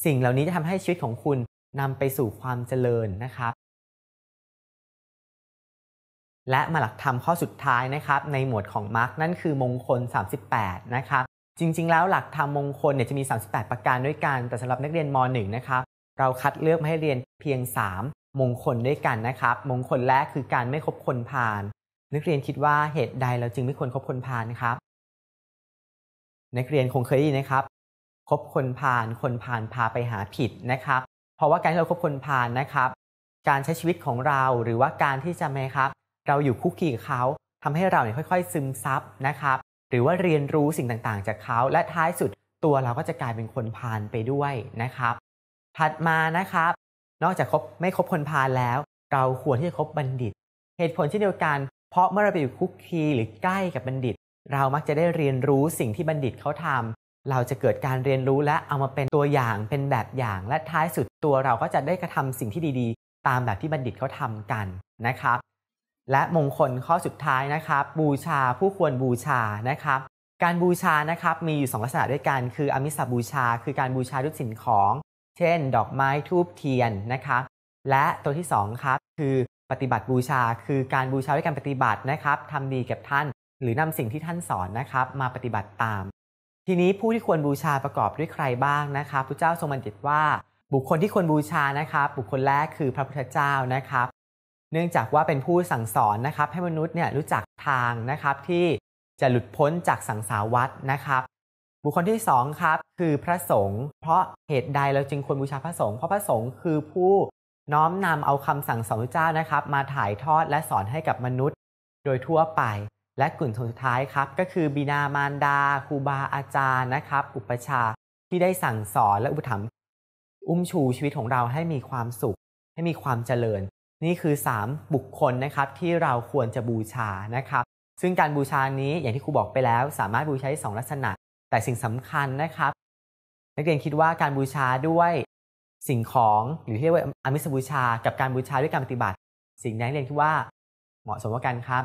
สิ่งเหล่านี้จะทำให้ชีวิตของคุณนำไปสู่ความเจริญนะครับ และมาหลักธรรมข้อสุดท้ายนะครับ ในหมวดของมาร์กนั่นคือมงคล 38 นะครับจริงๆ แล้วหลักธรรมมงคลเนี่ยจะมี 38 ประการด้วยกัน แต่สำหรับนักเรียนม .1 นะคะเราคัดเลือกมาให้เรียนเพียง 3 มงคลด้วยกันนะครับ มงคลแรกคือการไม่คบคนพาล นักเรียนคิดว่าเหตุใดเราจึงไม่ควรคบคนพาลครับ นักเรียนคงเคยได้ยินนะครับ คบคนพาล คนพาลพาไปหาผิดนะครับ เพราะว่าการที่เราคบคนพาลนะครับ การใช้ชีวิตของเราหรือว่าการที่จะไหมครับ เราอยู่คุกคีกับเขา ทำให้เราเนี่ยค่อยๆ ซึมซับนะครับหรือว่าเรียนรู้สิ่งต่าง ๆ จากเขาและท้ายสุด ตัวเราก็จะกลายเป็นคนพาลไปด้วยนะครับ ถัดมานะครับ นอกจากคบไม่คบคนพาลแล้ว เราควรที่จะคบบัณฑิต เหตุผลเช่นเดียวกัน เพราะเมื่อเราไปอยู่คุกคีหรือใกล้กับบัณฑิต เรามักจะได้เรียนรู้สิ่งที่บัณฑิตเขาทำ เราจะเกิดการเรียนรู้และเอามาเป็นตัวอย่างเป็นแบบอย่างและท้ายสุดตัวเราก็จะได้กระทำสิ่งที่ดี ๆ ตามแบบที่บัณฑิตเขาทำกันนะครับและมงคลข้อสุดท้ายนะครับ บูชาผู้ควรบูชานะครับ การบูชานะครับมีอยู่2ลักษณะด้วยกัน คืออมิสบูชา คือการบูชาด้วยสิ่งของ เช่น ดอกไม้ทูบเทียนนะครับ และตัวที่2ครับคือปฏิบัติบูชา คือ การบูชาด้วยการปฏิบัตินะครับทำดีกับท่าน หรือนำสิ่งที่ท่านสอนนะครับ มาปฏิบัติตาม ทีนี้ผู้ที่ควรบูชาประกอบด้วยใครบ้างนะครับพระเจ้าทรงบัญญัติว่าบุคคลที่ควรบูชานะครับ บุคคลแรกคือพระพุทธเจ้านะครับเนื่องจากว่าเป็นผู้สั่งสอนนะครับให้มนุษย์เนี่ยรู้จักทางนะครับ ที่จะหลุดพ้นจากสังสารวัฏนะครับ บุคคลที่ 2 ครับคือพระสงฆ์เพราะเหตุใดเราจึงควรบูชาพระสงฆ์เพราะพระสงฆ์คือผู้น้อมนำเอาคำสั่งสอนเจ้านะครับ มาถ่ายทอดและสอนให้กับมนุษย์โดยทั่วไปและกลุ่มสุดท้ายครับก็คือบินามารดาครูบาอาจารย์นะครับ อุปชาที่ได้สั่งสอนและอุปถัมภ์อุ้มชูชีวิตของเราให้มีความสุข ให้มีความเจริญนี่คือ 3 บุคคลนะครับที่เราควรจะบูชานะครับ ซึ่งการบูชานี้อย่างที่ครูบอกไปแล้วสามารถบูชาได้สลักษณะ แต่สิ่งสำคัญนะครับ นักเรียนคิดว่าการบูชาด้วยสิ่งของหรือที่เรียกว่าอามิสบูชา กับการบูชาด้วยการปฏิบัติ สิ่งนักเรียนคิดว่าเหมาะสมกันครับ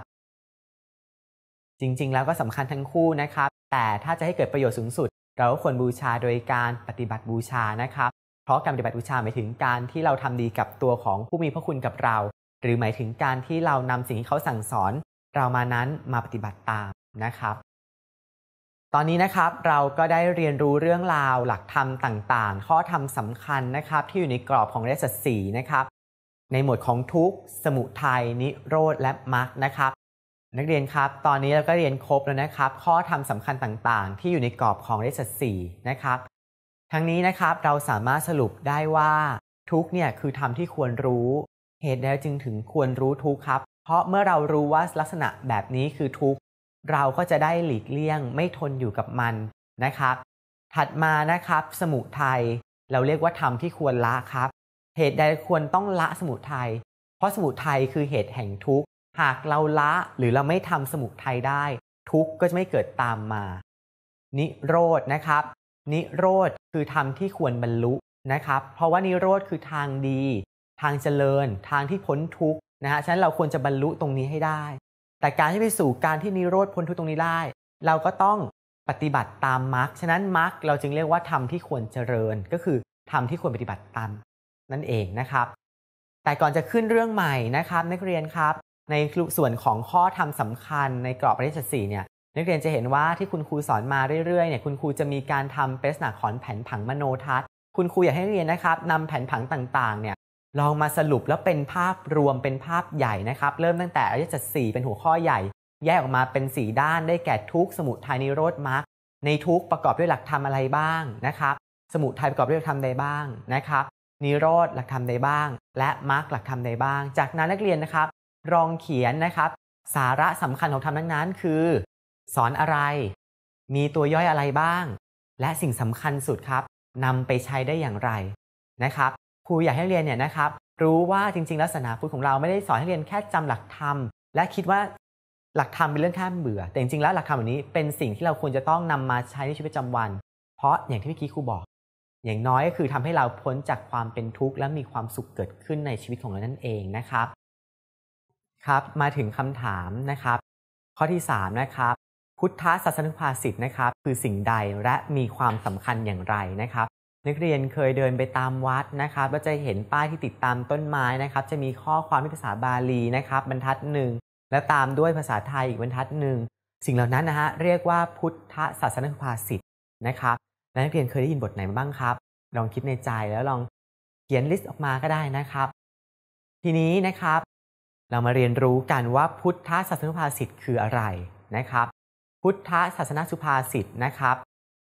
จริง ๆ แล้วก็สำคัญทั้งคู่นะครับ แต่ถ้าจะให้เกิดประโยชน์สูงสุดเราก็ควรบูชาโดยการปฏิบัติบูชานะครับเพราะการปฏิบัติบูชาหมายถึงการที่เราทำดีกับตัวของผู้มีพระคุณกับเรา หรือหมายถึงการที่เรานำสิ่งที่เขาสั่งสอน เรามานั้นมาปฏิบัติตามนะครับ ตอนนี้นะครับเราก็ได้เรียนรู้เรื่องราวหลักธรรมต่างๆ ข้อธรรมสำคัญนะครับ ที่อยู่ในกรอบของเรสสีนะครับ ในหมวดของทุกสมุทัยนิโรธและมรรคนะครับ นักเรียนครับ ตอนนี้เราก็เรียนครบแล้วนะครับ ข้อธรรมสำคัญต่างๆ ที่อยู่ในกรอบของเลสสีนะครับทั้งนี้นะครับเราสามารถสรุปได้ว่า ทุกเนี่ยคือธรรมที่ควรรู้ เหตุใดจึงถึงควรรู้ทุกครับ เพราะเมื่อเรารู้ว่าลักษณะแบบนี้คือทุกเราก็จะได้หลีกเลี่ยงไม่ทนอยู่กับมันนะครับ ถัดมานะครับ สมุทัยเราเรียกว่าธรรมที่ควรละครับ เหตุใดควรต้องละสมุทัยเพราะสมุทัยคือเหตุแห่งทุกข์หากเราละ หรือเราไม่ทำสมุทัยได้ ทุกข์ก็จะไม่เกิดตามมานิโรธนะครับนิโรธคือธรรมที่ควรบรรลุนะครับ เพราะว่านิโรธคือทางดี ทางเจริญ ทางที่พ้นทุกข์นะฮะฉะนั้นเราควรจะบรรลุตรงนี้ให้ได้ แต่การที่ไปสู่การที่นิโรธพ้นทุกตรงนี้ได้เราก็ต้องปฏิบัติตามมรรคฉะนั้นมรรคเราจึงเรียกว่าธรรมที่ควรเจริญ ก็คือธรรมที่ควรปฏิบัติตาม นั่นเองนะครับ แต่ก่อนจะขึ้นเรื่องใหม่นะครับ นักเรียนครับ ในส่วนของข้อธรรมสาคัญในกรอบปริยัตสี่เนี่ยนักเรียนจะเห็นว่าที่คุณครูสอนมาเรื่อยๆเนี่ยคุณครูจะมีการทำเป็นลนกขอนแผนผังมโนทัศน์คุณครูอยากให้เรียนนะครับนำแผนผังต่างๆเนี่ยลองมาสรุปแล้วเป็นภาพรวมเป็นภาพใหญ่นะครับ เริ่มตั้งแต่อายุจัดสี่เป็นหัวข้อใหญ่ แยกออกมาเป็นสีด้านได้แก่ทุกสมุทัยนิโรธมาร์กในทุกประกอบด้วยหลักธรรมอะไรบ้างนะครับ สมุทัยประกอบด้วยหลักธรรมใดบ้างนะครับนิโรธหลักธรรมใดบ้าง และมาร์กหลักธรรมใดบ้าง จากนั้นนักเรียนนะครับลองเขียนนะครับ สาระสำคัญของธรรมนั้นๆคือสอนอะไรมีตัวย่อยอะไรบ้าง และสิ่งสำคัญสุดครับ นำไปใช้ได้อย่างไรนะครับ ครูอยากให้เรียนเนี่ยนะครับ รู้ว่าจริงๆลักษณะพุทธของเราไม่ได้สอนให้เรียนแค่จำหลักธรรม และคิดว่าหลักธรรมเป็นเรื่องข้ามเบื่อ แต่จริงๆแล้วหลักธรรมแบบนี้เป็นสิ่งที่เราควรจะต้องนำมาใช้ในชีวิตประจำวัน เพราะอย่างที่พี่กี้ครูบอก อย่างน้อยก็คือทำให้เราพ้นจากความเป็นทุกข์และมีความสุขเกิดขึ้นในชีวิตของเรานั่นเองนะครับ ครับ มาถึงคำถามนะครับ ข้อที่3นะครับพุทธศาสนุภาษิตนะครับคือสิ่งใดและมีความสำคัญอย่างไรนะครับ นักเรียนเคยเดินไปตามวัดนะครับ ก็จะเห็นป้ายที่ติดตามต้นไม้นะครับ จะมีข้อความที่ภาษาบาลีนะครับ บรรทัดหนึ่งและตามด้วยภาษาไทยอีกบรรทัดหนึ่งสิ่งเหล่านั้นนะฮะเรียกว่าพุทธศาสนุภาษิตนะครับแลนักเรียนเคยได้ยินบทไหนบ้างครับ ลองคิดในใจแล้วลองเขียนลิสต์ออกมาก็ได้นะครับ ทีนี้นะครับ เรามาเรียนรู้กันว่าพุทธศาสนุภาษิตคืออะไรนะครับพุทธศาสนสุภาษิตนะครับ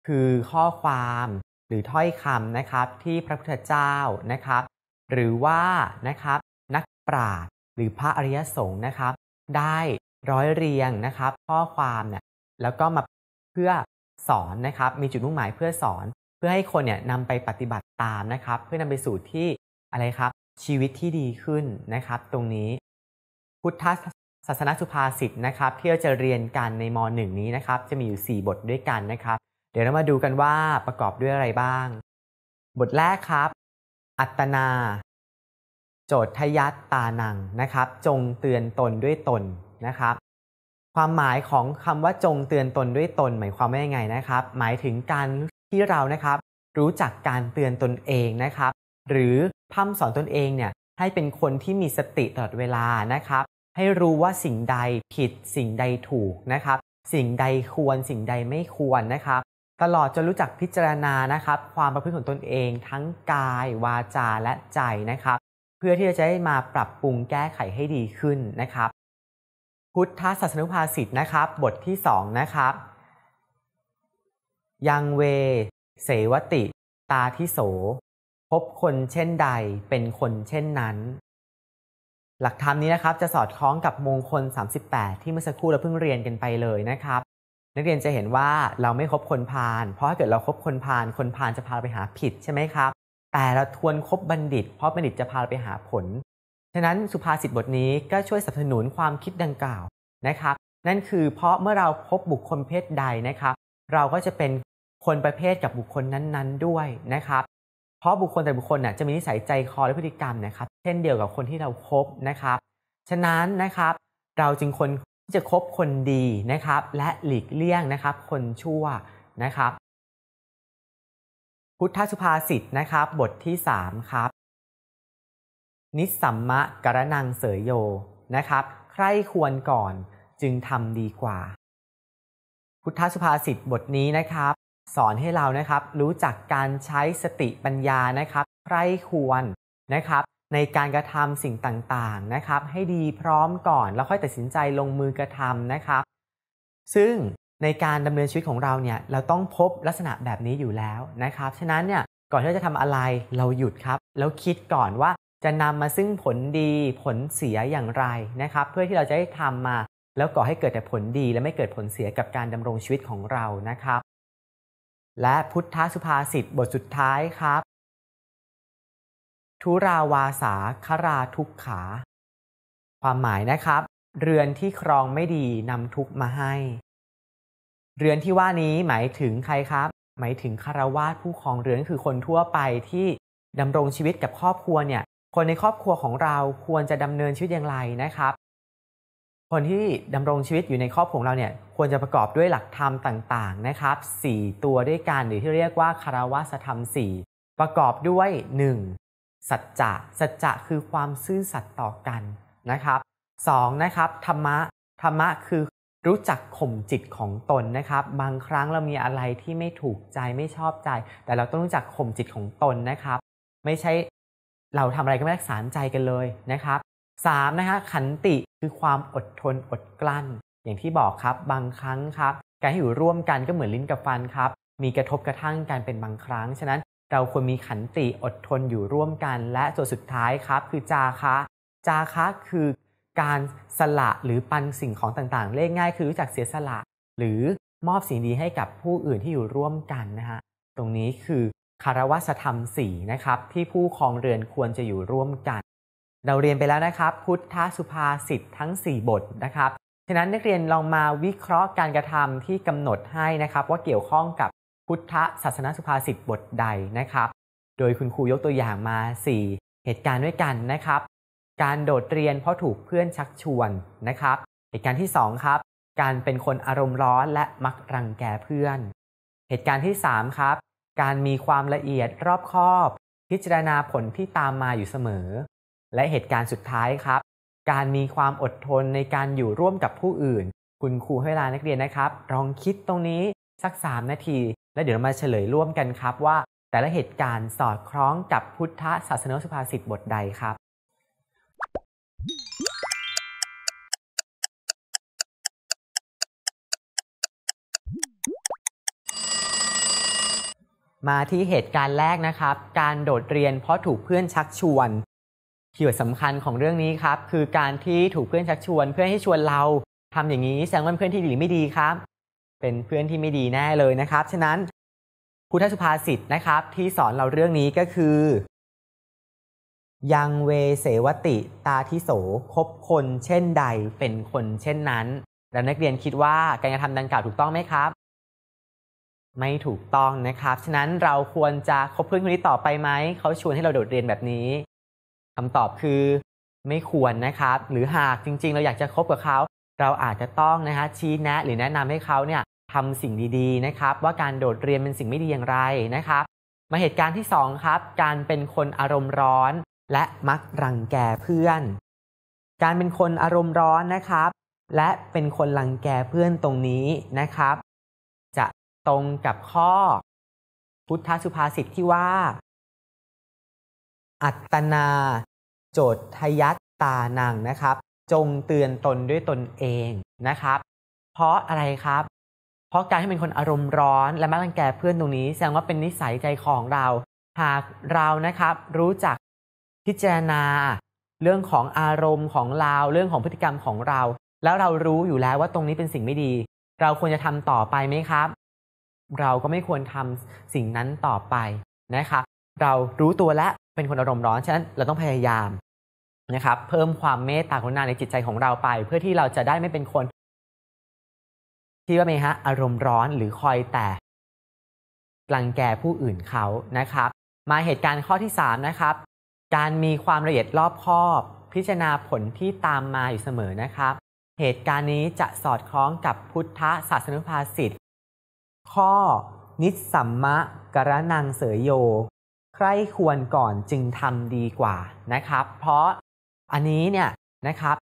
คือข้อความหรือถ้อยคำนะครับที่พระพุทธเจ้านะครับ หรือว่านะครับนักปราชญ์หรือพระอริยสงฆ์นะครับ ได้ร้อยเรียงนะครับ ข้อความเนี่ยแล้วก็มาเพื่อสอนนะครับ มีจุดมุ่งหมายเพื่อสอน เพื่อให้คนเนี่ยนำไปปฏิบัติตามนะครับ เพื่อนำไปสู่ที่อะไรครับชีวิตที่ดีขึ้นนะครับ ตรงนี้พุทธศาสนสุภาษิตนะครับ ที่เราจะเรียนกันในมหนึ่งนี้นะครับ จะมีอยู่ 4 บทด้วยกันนะครับ เดี๋ยวเรามาดูกันว่าประกอบด้วยอะไรบ้าง บทแรกครับ อัตนา โจทยัตตานังนะครับ จงเตือนตนด้วยตนนะครับ ความหมายของคำว่าจงเตือนตนด้วยตน หมายความว่ายังไงนะครับ หมายถึงการที่เรานะครับ รู้จักการเตือนตนเองนะครับ หรือพัฒนสอนตนเองเนี่ยให้เป็นคนที่มีสติตลอดเวลานะครับให้รู้ว่าสิ่งใดผิดสิ่งใดถูกนะครับ สิ่งใดควรสิ่งใดไม่ควรนะครับ ตลอดจะรู้จักพิจารณานะครับ ความประพฤติของตนเอง ทั้งกาย วาจาและใจนะครับ เพื่อที่จะได้มาปรับปรุงแก้ไขให้ดีขึ้นนะครับ พุทธศาสนุภาษิตนะครับ บทที่2นะครับยังเว เสวติ ตาทิโส พบคนเช่นใดเป็นคนเช่นนั้นหลักธรรมนี้นะครับจะสอดคล้องกับมงคล 38 ที่เมื่อสักครู่เราเพิ่งเรียนกันไปเลยนะครับนักเรียนจะเห็นว่าเราไม่คบคนพาลเพราะถ้าเกิดเราครบคนพาลคนพาลจะพาเราไปหาผิดใช่ไหมครับ แต่เราทวนคบบัณฑิต เพราะบัณฑิตจะพาเราไปหาผลฉะนั้นสุภาษิตบทนี้ก็ช่วยสนับสนุนความคิดดังกล่าวนะครับ นั่นคือเพราะเมื่อเราพบบุคคลเพศใดนะครับ เราก็จะเป็นคนประเภทกับบุคคลนั้น ๆด้วยนะครับราะบุคคลแต่บุคคลเนี่ยจะมีนิสัยใจคอและพฤติกรรมนะครับ เช่นเดียวกับคนที่เราครบนะครับ ฉะนั้นนะครับเราจึงคนที่จะคบคนดีนะครับ และหลีกเลี่ยงนะครับ คนชั่วนะครับ พุทธสุภาษิตนะครับ บทที่3ครับ นิสัมมะกระนังเสยโยนะครับ ใครควรก่อนจึงทำดีกว่า พุทธสุภาษิตบทนี้นะครับสอนให้เรานะครับรู้จักการใช้สติปัญญานะครับ ใครควรนะครับ ในการกระทำสิ่งต่างๆนะครับ ให้ดีพร้อมก่อน แล้วค่อยตัดสินใจลงมือกระทำนะครับ ซึ่งในการดำเนินชีวิตของเราเนี่ยเราต้องพบลักษณะแบบนี้อยู่แล้วนะครับ ฉะนั้นเนี่ยก่อนที่จะทำอะไรเราหยุดครับ แล้วคิดก่อนว่าจะนำมาซึ่งผลดีผลเสียอย่างไรนะครับ เพื่อที่เราจะได้ทำมา แล้วก่อให้เกิดแต่ผลดีและไม่เกิดผลเสียกับการดำรงชีวิตของเรานะครับและพุทธสุภาษิตบทสุดท้ายครับ ทุราวาสาคราทุกขา ความหมายนะครับ เรือนที่ครองไม่ดีนำทุกมาให้ เรือนที่ว่านี้หมายถึงใครครับ หมายถึงคารวาสผู้ครองเรือนคือคนทั่วไปที่ดำรงชีวิตกับครอบครัวเนี่ย คนในครอบครัวของเราควรจะดำเนินชีวิตอย่างไรนะครับคนที่ดำรงชีวิตอยู่ในครอบครัวเราเนี่ย ควรจะประกอบด้วยหลักธรรมต่าง ๆนะครับ 4 ตัวด้วยกันหรือที่เรียกว่าคารวะธรรม4ประกอบด้วย 1. สัจจะ สัจจะคือความซื่อสัตย์ต่อกันนะครับ2นะครับธรรมะ ธรรมะคือ รู้จักข่มจิตของตนนะครับ บางครั้งเรามีอะไรที่ไม่ถูกใจไม่ชอบใจ แต่เราต้องรู้จักข่มจิตของตนนะครับ ไม่ใช่เราทำอะไรก็ไม่รักษาใจกันเลยนะครับสามนะคะขันติคือความอดทนอดกลั้นอย่างที่บอกครับบางครั้งครับการอยู่ร่วมกันก็เหมือนลิ้นกับฟันครับมีกระทบกระทั่งกันเป็นบางครั้ง ฉะนั้นเราควรมีขันติอดทนอยู่ร่วมกัน และส่วสุดท้ายครับ คือจาคะ จาคะคือการสละหรือปันสิ่งของต่างๆเรียกง่ายคือรู้จักเสียสละ หรือมอบสิ่งดีให้กับผู้อื่นที่อยู่ร่วมกันนะฮะตรงนี้คือคารวะธรรมสีนะครับ ที่ผู้ครองเรือนควรจะอยู่ร่วมกันเราเรียนไปแล้วนะครับ พุทธสุภาษิตทั้ง 4 บทนะครับฉะนั้นนักเรียนลองมาวิเคราะห์การกระทำที่กำหนดให้นะครับ ว่าเกี่ยวข้องกับพุทธศาสนสุภาษิตบทใดนะครับ โดยคุณครูยกตัวอย่างมา 4 เหตุการณ์ด้วยกันนะครับ การโดดเรียนเพราะถูกเพื่อนชักชวนนะครับ เหตุการณ์ที่2ครับการเป็นคนอารมณ์ร้อนและมักรังแกเพื่อน เหตุการณ์ที่ 3 ครับ การมีความละเอียดรอบคอบ พิจารณาผลที่ตามมาอยู่เสมอและเหตุการณ์สุดท้ายครับ การมีความอดทนในการอยู่ร่วมกับผู้อื่น คุณครูให้เวลานักเรียนนะครับ ลองคิดตรงนี้สัก 3 นาที แล้วเดี๋ยวมาเฉลยร่วมกันครับว่าแต่ละเหตุการณ์สอดคล้องกับพุทธศาสนสุภาษิตบทใดครับ มาที่เหตุการณ์แรกนะครับ การโดดเรียนเพราะถูกเพื่อนชักชวนคีย์เวิร์ดสำคัญของเรื่องนี้ครับ คือการที่ถูกเพื่อนชักชวนเพื่อนให้ชวนเรา ทำอย่างนี้แสดงว่าเพื่อนที่ดีไม่ดีครับ เป็นเพื่อนที่ไม่ดีแน่เลยนะครับฉะนั้นพุทธสุภาษิตนะครับ ที่สอนเราเรื่องนี้ก็คือ ยังเวเสวติ ตาทิโสคบคนเช่นใดเป็นคนเช่นนั้น แล้วนักเรียนคิดว่าการกระทำดังกล่าวถูกต้องไหมครับ ไม่ถูกต้องนะครับ ฉะนั้นเราควรจะคบเพื่อนคนนี้ต่อไปไหมเขาชวนให้เราโดดเรียนแบบนี้คำตอบคือไม่ควรนะครับ หรือหากจริงๆ เราอยากจะคบกับเขา เราอาจจะต้องนะฮะชี้แนะ หรือแนะนำให้เขาเนี่ยทำสิ่งดีๆนะครับ ว่าการโดดเรียนเป็นสิ่งไม่ดีอย่างไรนะครับ มาเหตุการณ์ที่2ครับ การเป็นคนอารมณ์ร้อนและมักรังแกเพื่อน การเป็นคนอารมณ์ร้อนนะครับ และเป็นคนรังแกเพื่อนตรงนี้นะครับ จะตรงกับข้อ พุทธสุภาษิตที่ว่าอัตนา โจทยัตตานังนะครับ จงเตือนตนด้วยตนเองนะครับ เพราะอะไรครับ เพราะการที่เป็นคนอารมณ์ร้อน และมักรังแกเพื่อนตรงนี้ แสดงว่าเป็นนิสัยใจของเราหากเรานะครับ รู้จักพิจารณา เรื่องของอารมณ์ของเราเรื่องของพฤติกรรมของเรา แล้วเรารู้อยู่แล้วว่าตรงนี้เป็นสิ่งไม่ดี เราควรจะทำต่อไปไหมครับ เราก็ไม่ควรทำสิ่งนั้นต่อไปนะครับ เรารู้ตัวแล้วเป็นคนอารมณ์ร้อน ฉะนั้นเราต้องพยายามนะครับเพิ่มความเมตตากรุณาในจิตใจของเราไป เพื่อที่เราจะได้ไม่เป็นคนที่ว่าไหมฮะอารมณ์ร้อนหรือคอยแต่ลังแกผู้อื่นเขานะครับ มาเหตุการณ์ข้อที่3นะครับ การมีความละเอียดรอบคอบ พิจารณาผลที่ตามมาอยู่เสมอนะครับ เหตุการณ์นี้จะสอดคล้องกับพุทธศาสนุภาษิตข้อ นิสสัมมะกรนังเสยโยใครควรก่อนจึงทำดีกว่านะครับ เพราะอันนี้เนี่ยนะครับ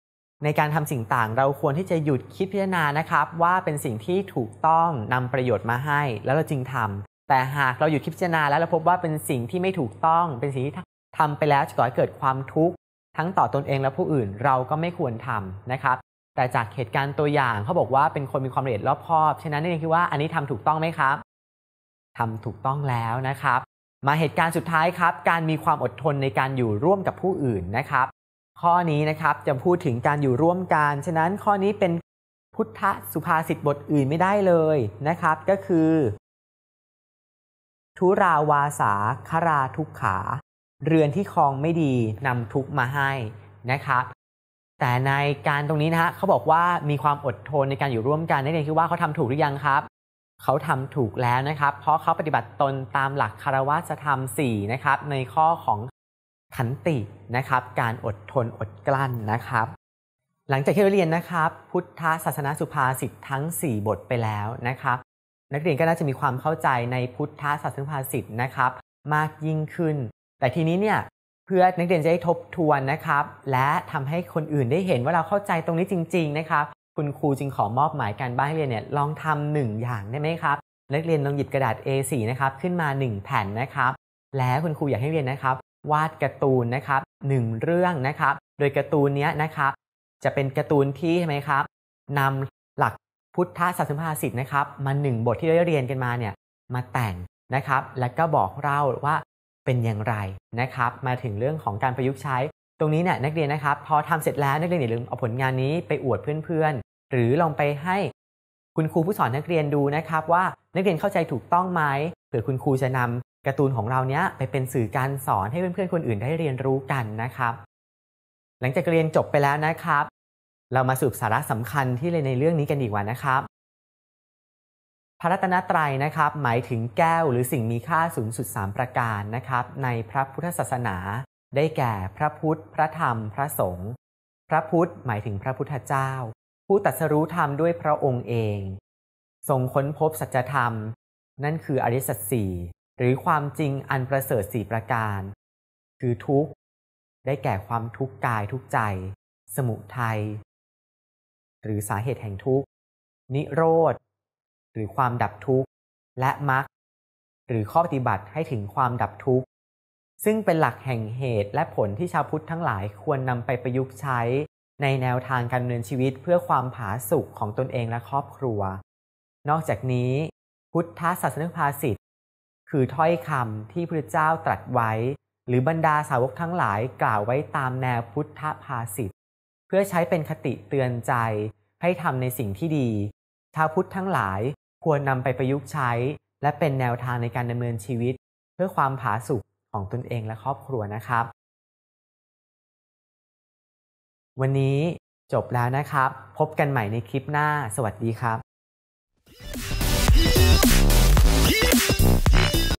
ในการทำสิ่งต่างเราควรที่จะหยุดคิดพิจารณานะครับ ว่าเป็นสิ่งที่ถูกต้องนำประโยชน์มาให้แล้วเราจึงทำแต่หากเราหยุดคิดพิจารณา แล้วเราพบว่าเป็นสิ่งที่ไม่ถูกต้อง เป็นสิ่งที่ทำไปแล้วจะก่อให้เกิดความทุกข์ ทั้งต่อตนเองและผู้อื่นเราก็ไม่ควรทำนะครับ แต่จากเหตุการณ์ตัวอย่างเขาบอกว่าเป็นคนมีความละเอียดรอบคอบฉะนั้นนี่คือว่าอันนี้ทำถูกต้องไหมครับทำถูกต้องแล้วนะครับมาเหตุการณ์สุดท้ายครับ การมีความอดทนในการอยู่ร่วมกับผู้อื่นนะครับ ข้อนี้นะครับจะพูดถึงการอยู่ร่วมกัน ฉะนั้นข้อนี้เป็นพุทธสุภาษิตบทอื่นไม่ได้เลยนะครับ ก็คือ ทุราวาสาคราทุกขา เรือนที่คลองไม่ดีนำทุกมาให้นะครับ แต่ในการตรงนี้นะฮะเขาบอกว่ามีความอดทนในการอยู่ร่วมกันนั่นเองคือว่าเขาทำถูกหรือยังครับเขาทำถูกแล้วนะครับ เพราะเขาปฏิบัติตนตามหลักคารวะธรรมสี่นะครับในข้อของขันตินะครับ การอดทนอดกลั้นนะครับ หลังจากที่เราเรียนนะครับ พุทธศาสนาสุภาษิตทั้ง 4 บทไปแล้วนะครับ นักเรียนก็น่าจะมีความเข้าใจในพุทธศาสนาสุภาษิตนะครับ มากยิ่งขึ้น แต่ทีนี้เนี่ยเพื่อนักเรียนจะได้ทบทวนนะครับ และทำให้คนอื่นได้เห็นว่าเราเข้าใจตรงนี้จริง ๆนะครับคุณครูจึงขอมอบหมายการบ้านให้เรียนเนี่ยลองทำหนึ่งอย่างได้ไหมครับ นักเรียนลองหยิบกระดาษ A4 นะครับขึ้นมา 1 แผ่นนะครับ และคุณครูอยากให้เรียนนะครับ วาดการ์ตูนนะครับหนึ่งเรื่องนะครับ โดยการ์ตูนนี้นะครับ จะเป็นการ์ตูนที่ใช่ไหมครับนำหลักพุทธศาสนาสิทธิ์นะครับมาหนึ่งบทที่ได้เรียนกันมาเนี่ยมาแต่งนะครับ แล้วก็บอกเล่าว่าเป็นอย่างไรนะครับมาถึงเรื่องของการประยุกต์ใช้ตรงนี้เนี่ยนักเรียนนะครับพอทำเสร็จแล้วนักเรียนอย่าลืมเอาผลงานนี้ไปอวดเพื่อนๆ หรือลองไปให้คุณครูผู้สอนนักเรียนดูนะครับ ว่านักเรียนเข้าใจถูกต้องไหมเผื่อคุณครูจะนำการ์ตูนของเราเนี้ยไปเป็นสื่อการสอนให้เพื่อนๆ คนอื่นได้เรียนรู้กันนะครับ หลังจากเรียนจบไปแล้วนะครับ เรามาสืบสาระสำคัญที่เลยในเรื่องนี้กันดีกว่านะครับพระรัตนตรัยนะครับ หมายถึงแก้วหรือสิ่งมีค่าสูงสุด3ประการนะครับ ในพระพุทธศาสนาได้แก่พระพุทธ พระธรรม พระสงฆ์ พระพุทธหมายถึงพระพุทธเจ้า ผู้ตัดสรู้ธรรมด้วยพระองค์เองทรงค้นพบสัจธรรม นั่นคืออริสัตสีหรือความจริงอันประเสริฐสี่ประการ คือทุกข์ได้แก่ความทุกข์กายทุกใจ สมุทัย หรือสาเหตุแห่งทุกข์นิโรธ หรือความดับทุกข์และมรรคหรือข้อปฏิบัติให้ถึงความดับทุกข์ซึ่งเป็นหลักแห่งเหตุและผลที่ชาวพุทธทั้งหลายควรนำไปประยุกต์ใช้ในแนวทางการดำเนินชีวิตเพื่อความผาสุกขของตนเองและครอบครัว นอกจากนี้พุทธศาสนภาษิตคือถ้อยคำที่พระเจ้าตรัสไว้ หรือบรรดาสาวกทั้งหลายกล่าวไว้ตามแนวพุทธภาษิตเพื่อใช้เป็นคติเตือนใจ ให้ทำในสิ่งที่ดี ชาวพุทธทั้งหลายควรนำไปประยุกต์ใช้ และเป็นแนวทางในการดำเนินชีวิตเพื่อความผาสุกของตนเองและครอบครัวนะครับ วันนี้จบแล้วนะครับ พบกันใหม่ในคลิปหน้าสวัสดีครับ